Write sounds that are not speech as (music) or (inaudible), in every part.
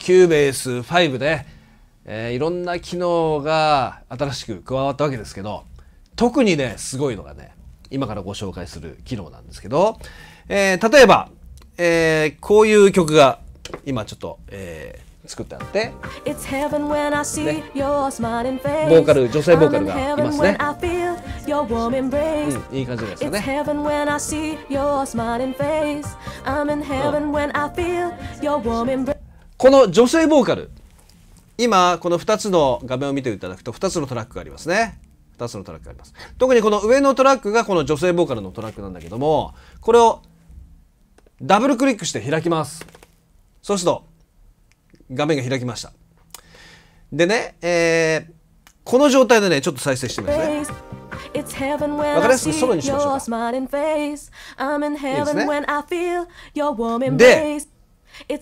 キューベース5で、えー、いろんな機能が新しく加わったわけですけど特にねすごいのがね今からご紹介する機能なんですけど、えー、例えば、えー、こういう曲が今ちょっと、えー、作ってあって、ね、ボーカル女性ボーカルがいますね、うん、いい感じですよねこの女性ボーカル今この2つの画面を見ていただくと2つのトラックがありますね2つのトラックがあります特にこの上のトラックがこの女性ボーカルのトラックなんだけどもこれをダブルクリックして開きますそうすると画面が開きましたでね、えー、この状態でねちょっと再生してみますねわかりやすくソロにしましょうかいいですねで今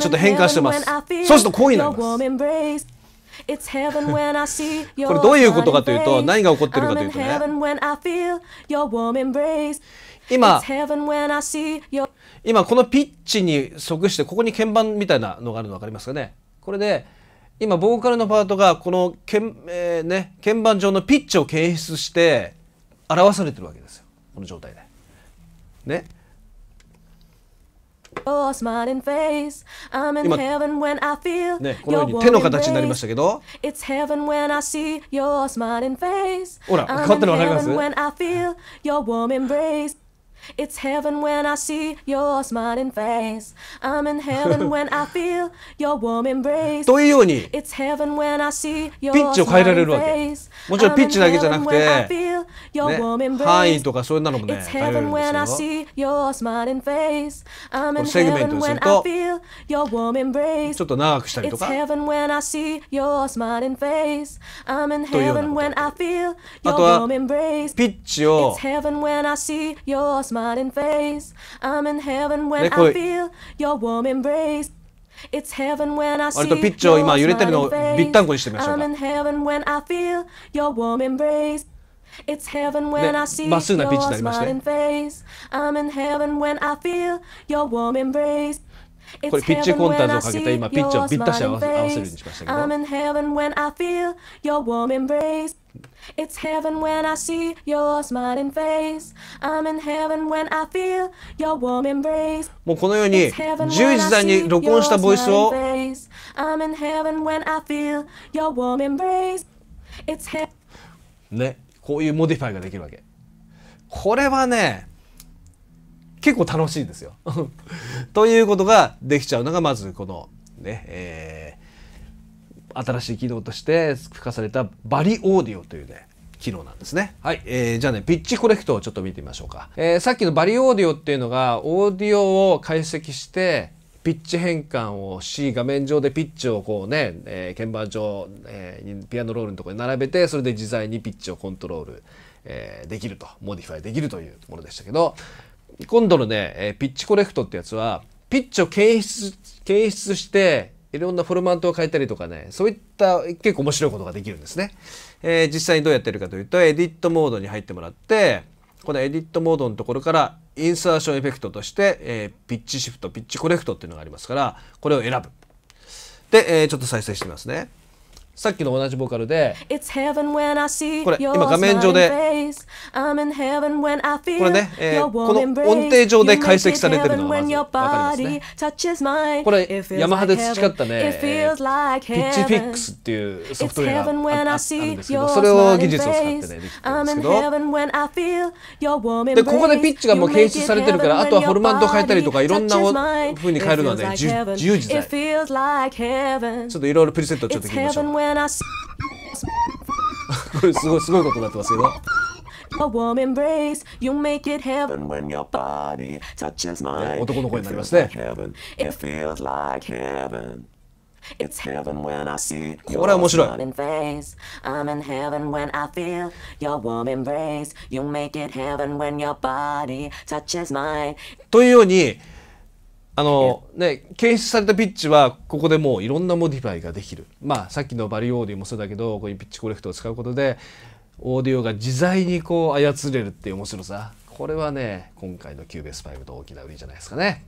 ちょっと変換してます。そうするとこうになんです。(laughs) これどういうことかというと何が起こってるかというとね今今このピッチに即してここに鍵盤みたいなのがあるの分かりますかねこれで今ボーカルのパートがこの鍵,、えーね、鍵盤上のピッチを検出して表されてるわけですよこの状態で。ね。your smiling face. I'm in heaven when I feel your warm embrace. It's heaven when I see your smiling face. I'm in heaven (laughs) when I feel your warm embrace. It's heaven when I see your smiling face. I'm in heaven when I feel your warm embrace. It's heaven when I see your smiling face. I'm I in heaven when ピッチを変えられるわけ。もちろんピッチだけじゃなくて、your ね、warm embrace It's heaven when I see your smiling face I'm in heaven when I feel your warm embrace It's heaven when I see your smiling face I'm in heaven when I feel your warm embrace It's heaven when I see your smiling face I'm in heaven when I feel your warm embrace It's heaven when I see your warm embrace. It's heaven when I see your smiling face. i am in heaven when I feel your warm embrace. It's heaven when i see your smiling face. i I'm in heaven when I feel your warm embrace It's heaven when I see your smiling face I'm in heaven when I feel your warm embrace It's heaven when i see your smiling face. i I'm in heaven when I feel your warm embrace It's heaven ねこういうモディファイができるわけこれはね結構楽しいですよ (laughs) ということができちゃうのがまずこのねえー、新しい機能として付加されたバリオーディオというね機能なんですね。はい。えー、じゃあね、ピッチコレクトをちょっと見てみましょうか。えー、さっきのバリオーディオっていうのが、オーディオを解析して、ピッチ変換をし画面上でピッチをこうね、えー、鍵盤上、えー、ピアノロールのところに並べてそれで自在にピッチをコントロール、えー、できるとモディファイできるというものでしたけど今度のね、えピッチコレクトってやつはピッチを検出検出していろんなフォルマントを変えたりとかねそういった結構面白いことができるんですね、え実際にどうやってるかというとエディットモードに入ってもらってこのエディットモードのところからインサーションエフェクトとして、えー、ピッチシフト、ピッチコレクトっていうのがありますから、これを選ぶ。で、えー、ちょっと再生してみますね。さっきの同じボーカルでこれ今画面上でこれね、えー、この音程上で解析されてるのがまず分かりますねこれヤマハで培ったねピッチフィックスっていうソフトウェアがあるんですけどそれを技術を使ってねできてるんですけどでここでピッチがもう検出されてるからあとはフォルマント変えたりとかいろんなふうに変えるのはね自由自在ちょっといろいろプリセットちょっと聞きましょう when I すごいすごいことになってますけど。A warm embrace, you make it heaven when your body touches mine. 男の声になりますね。It feels like heaven. It's heaven when I see これは面白い。I'm in heaven when I feel your warm embrace. You make it heaven when your body touches mine. というように。あのね、検出されたピッチはここでもういろんなモディファイができる、まあ、さっきのバリオーディもそうだけどこういうピッチコレクトを使うことでオーディオが自在にこう操れるっていう面白さこれはね今回のキューベース5と大きな売りじゃないですかね。